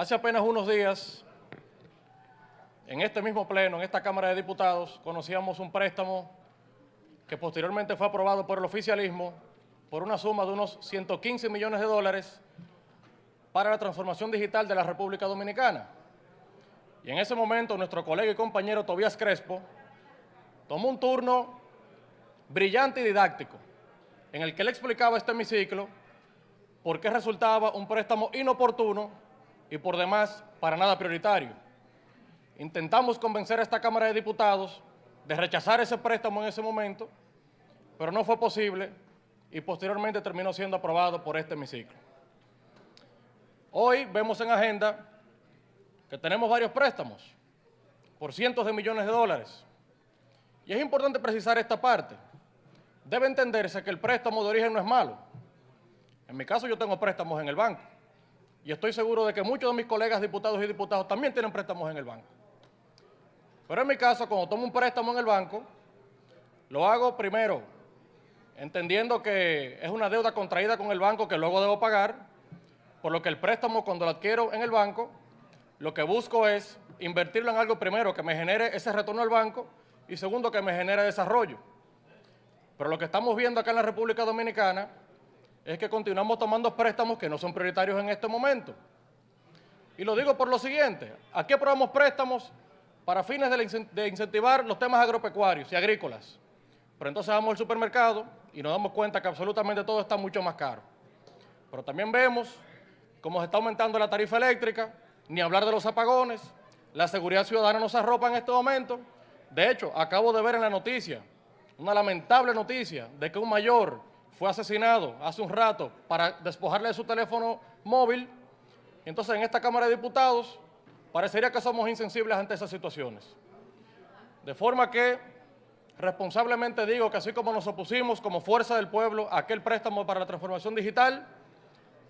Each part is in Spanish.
Hace apenas unos días, en este mismo pleno, en esta Cámara de Diputados, conocíamos un préstamo que posteriormente fue aprobado por el oficialismo por una suma de unos 115 millones de dólares para la transformación digital de la República Dominicana. Y en ese momento nuestro colega y compañero Tobías Crespo tomó un turno brillante y didáctico en el que le explicaba este hemiciclo por qué resultaba un préstamo inoportuno y por demás para nada prioritario. Intentamos convencer a esta Cámara de Diputados de rechazar ese préstamo en ese momento, pero no fue posible y posteriormente terminó siendo aprobado por este hemiciclo. Hoy vemos en agenda que tenemos varios préstamos por cientos de millones de dólares. Y es importante precisar esta parte. Debe entenderse que el préstamo de origen no es malo. En mi caso yo tengo préstamos en el banco. Y estoy seguro de que muchos de mis colegas diputados y diputados también tienen préstamos en el banco. Pero en mi caso, cuando tomo un préstamo en el banco, lo hago primero, entendiendo que es una deuda contraída con el banco que luego debo pagar, por lo que el préstamo cuando lo adquiero en el banco, lo que busco es invertirlo en algo primero que me genere ese retorno al banco y segundo que me genere desarrollo. Pero lo que estamos viendo acá en la República Dominicana es que continuamos tomando préstamos que no son prioritarios en este momento. Y lo digo por lo siguiente, aquí aprobamos préstamos para fines de incentivar los temas agropecuarios y agrícolas. Pero entonces vamos al supermercado y nos damos cuenta que absolutamente todo está mucho más caro. Pero también vemos cómo se está aumentando la tarifa eléctrica, ni hablar de los apagones, la seguridad ciudadana nos arropa en este momento. De hecho, acabo de ver en la noticia, una lamentable noticia, de que un mayor fue asesinado hace un rato para despojarle de su teléfono móvil. Entonces, en esta Cámara de Diputados, parecería que somos insensibles ante esas situaciones. De forma que responsablemente digo que así como nos opusimos como fuerza del pueblo a aquel préstamo para la transformación digital,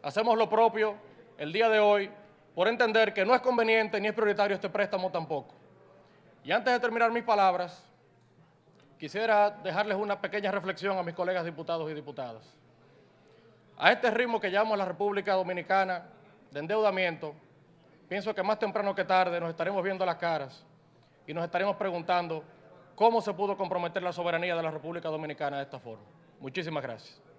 hacemos lo propio el día de hoy por entender que no es conveniente ni es prioritario este préstamo tampoco. Y antes de terminar mis palabras, Quisiera dejarles una pequeña reflexión a mis colegas diputados y diputadas. A este ritmo que llevamos la República Dominicana de endeudamiento, pienso que más temprano que tarde nos estaremos viendo las caras y nos estaremos preguntando cómo se pudo comprometer la soberanía de la República Dominicana de esta forma. Muchísimas gracias.